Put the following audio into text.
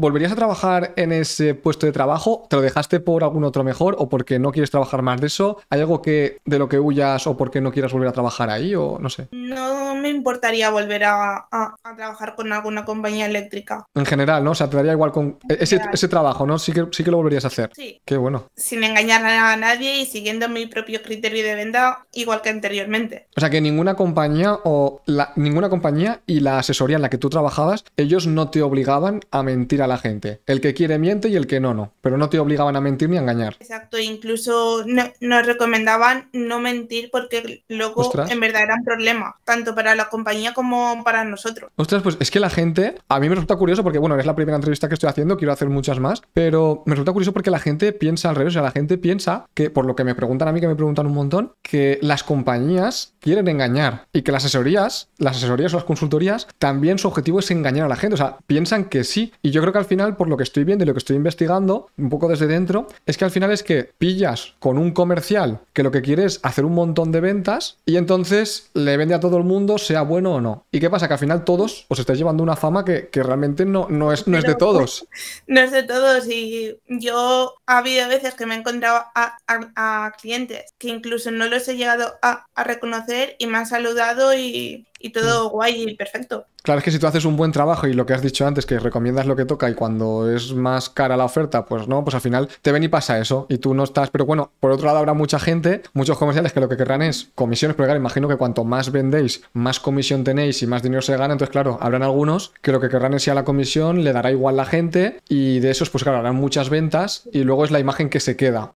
¿Volverías a trabajar en ese puesto de trabajo? ¿Te lo dejaste por algún otro mejor o porque no quieres trabajar más de eso? ¿Hay algo que de lo que huyas o porque no quieras volver a trabajar ahí o no sé? No me importaría volver a, trabajar con alguna compañía eléctrica. En general, ¿no? O sea, te daría igual con e-, ese, trabajo, ¿no? Sí que, sí que lo volverías a hacer. Sí. Qué bueno. Sin engañar a nadie y siguiendo mi propio criterio de venta igual que anteriormente. O sea, que ninguna compañía o ninguna compañía y la asesoría en la que tú trabajabas, ellos no te obligaban a mentir a la gente. El que quiere miente y el que no, no. Pero no te obligaban a mentir ni a engañar. Exacto, incluso nos recomendaban no mentir porque luego en verdad era un problema, tanto para la compañía como para nosotros. Ostras, pues es que la gente, a mí me resulta curioso porque, bueno, es la primera entrevista que estoy haciendo, quiero hacer muchas más, pero me resulta curioso porque la gente piensa al revés, o sea, la gente piensa que, por lo que me preguntan a mí, que me preguntan un montón, que las compañías quieren engañar y que las asesorías, las asesorías o las consultorías, también su objetivo es engañar a la gente, o sea, piensan que sí, y yo creo que al final, por lo que estoy viendo y lo que estoy investigando, un poco desde dentro, es que al final es que pillas con un comercial que lo que quiere es hacer un montón de ventas y entonces le vende a todo el mundo, sea bueno o no. ¿Y qué pasa? Que al final todos os estáis llevando una fama que, realmente no, no, es, no es de todos. No es de todos y yo ha habido veces que me he encontrado a, clientes que incluso no los he llegado a, a reconocer y me han saludado y, y todo mm. guay y perfecto. Claro, es que si tú haces un buen trabajo y lo que has dicho antes, que recomiendas lo que toca y cuando es más cara la oferta, pues no, pues al final te ven y pasa eso y tú no estás. Pero bueno, por otro lado habrá mucha gente, muchos comerciales que lo que querrán es comisiones, pero claro, imagino que cuanto más vendéis, más comisión tenéis y más dinero se gana. Entonces, claro, habrán algunos que lo que querrán es ir a la comisión, le dará igual la gente y de esos, pues claro, harán muchas ventas y luego es la imagen que se queda.